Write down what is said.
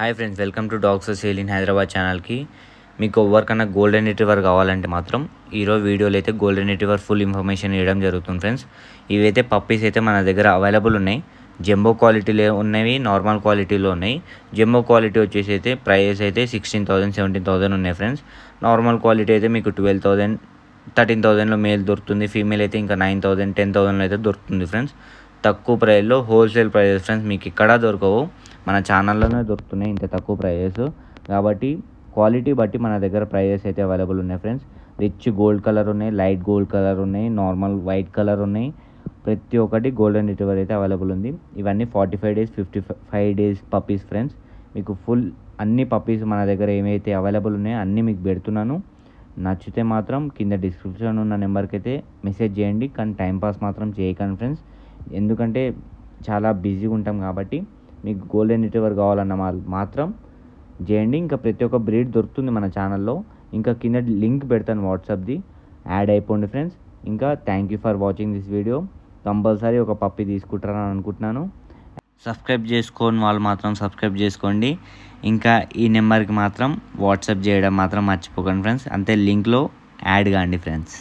hi friends welcome to dogs sale in Hyderabad ఛానల్కి మీకు ఎవరికన్నా గోల్డెన్ రిట్రీవర్ కావాలంటే మాత్రం ఈరోజు వీడియోలో అయితే గోల్డెన్ రిట్రీవర్ ఫుల్ ఇన్ఫర్మేషన్ ఇవ్వడం జరుగుతుంది ఫ్రెండ్స్ ఇవైతే పప్పీస్ అయితే మన దగ్గర అవైలబుల్ ఉన్నాయి జంబో క్వాలిటీలో ఉన్నవి నార్మల్ క్వాలిటీలో ఉన్నాయి జంబో క్వాలిటీ వచ్చేసి అయితే ప్రైస్ అయితే సిక్స్టీన్ థౌసండ్ సెవెంటీన్ థౌసండ్ ఉన్నాయి ఫ్రెండ్స్ నార్మల్ క్వాలిటీ అయితే మీకు ట్వెల్వ్ థౌసండ్ థర్టీన్ థౌసండ్లో మేల్ దొరుకుతుంది ఫీమేల్ అయితే ఇంకా నైన్ థౌసండ్ టెన్ థౌసండ్లో అయితే దొరుకుతుంది ఫ్రెండ్స్ తక్కువ ప్రైస్లో హోల్సేల్ ప్రైజెస్ ఫ్రెండ్స్ మీకు ఇక్కడ దొరకవు మన ఛానల్లోనే దొరుకుతున్నాయి ఇంత తక్కువ ప్రైజెస్ కాబట్టి క్వాలిటీ బట్టి మన దగ్గర ప్రైజెస్ అయితే అవైలబుల్ ఉన్నాయి ఫ్రెండ్స్ రిచ్ గోల్డ్ కలర్ ఉన్నాయి లైట్ గోల్డ్ కలర్ ఉన్నాయి నార్మల్ వైట్ కలర్ ఉన్నాయి ప్రతి ఒక్కటి గోల్డెన్ రిటర్వర్ అయితే అవైలబుల్ ఉంది ఇవన్నీ forty five days fifty five days puppies friends మీకు ఫుల్ అన్ని పప్పీస్ మన దగ్గర ఏమైతే అవైలబుల్ ఉన్నాయో అన్నీ మీకు పెడుతున్నాను నచ్చితే మాత్రం కింద డిస్క్రిప్షన్ ఉన్న నెంబర్కి అయితే మెసేజ్ చేయండి కానీ టైంపాస్ మాత్రం చేయకండి ఫ్రెండ్స్ ఎందుకంటే చాలా బిజీగా ఉంటాం కాబట్టి మీకు గోల్డెన్ రిట్రీవర్ కావాలన్న వాళ్ళు మాత్రం చేయండి ఇంకా ప్రతి ఒక్క బ్రీడ్ దొరుకుతుంది మన ఛానల్లో ఇంకా కింద లింక్ పెడతాను వాట్సాప్ది యాడ్ అయిపోండి ఫ్రెండ్స్ ఇంకా thank you for watching this video compulsory ఒక పప్పి తీసుకుంటారని అనుకుంటున్నాను సబ్స్క్రైబ్ చేసుకోని వాళ్ళు మాత్రం సబ్స్క్రైబ్ చేసుకోండి ఇంకా ఈ నెంబర్కి మాత్రం వాట్సాప్ చేయడం మాత్రం మర్చిపోకండి ఫ్రెండ్స్ అంతే లింక్లో యాడ్ కాండి ఫ్రెండ్స్